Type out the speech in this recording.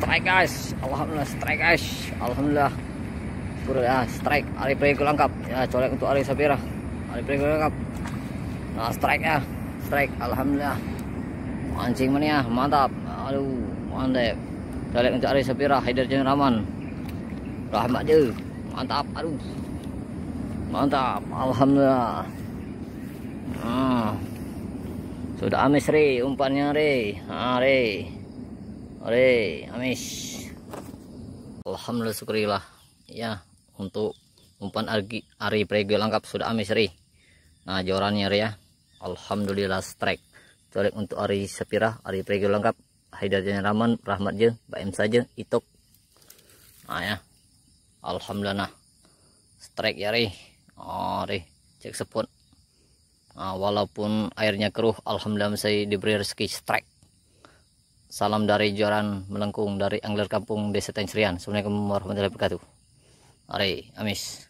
strike guys alhamdulillah strike guys alhamdulillah syukur ya strike Ali Prego lengkap ya colek untuk Ali Sapira Ali Prego lengkap nah strike ya strike alhamdulillah mancing mania ya? mantap aduh mantap colek untuk Ali Sabira Haidar Jenraman Rahmat dia mantap aduh mantap alhamdulillah ah. sudah amis re umpannya re ah, re Ore, amis. Alhamdulillah syukurilah. Ya, untuk umpan argi, ari prego lengkap sudah amis ri. Nah, jorannya ri ya. Alhamdulillah strike. Colek untuk ari sepirah, ari prego lengkap. Hidayatnya Rahman, Rahmat je, Baim saja, Itok. Nah ya. Alhamdulillah nah. Strike ya ri. Oh, ri. Cek sepot. Nah, walaupun airnya keruh, alhamdulillah saya diberi rezeki strike. Salam dari Joran Melengkung dari Angler Kampung Desa Tensrian. Assalamualaikum warahmatullahi wabarakatuh. Hari, amis.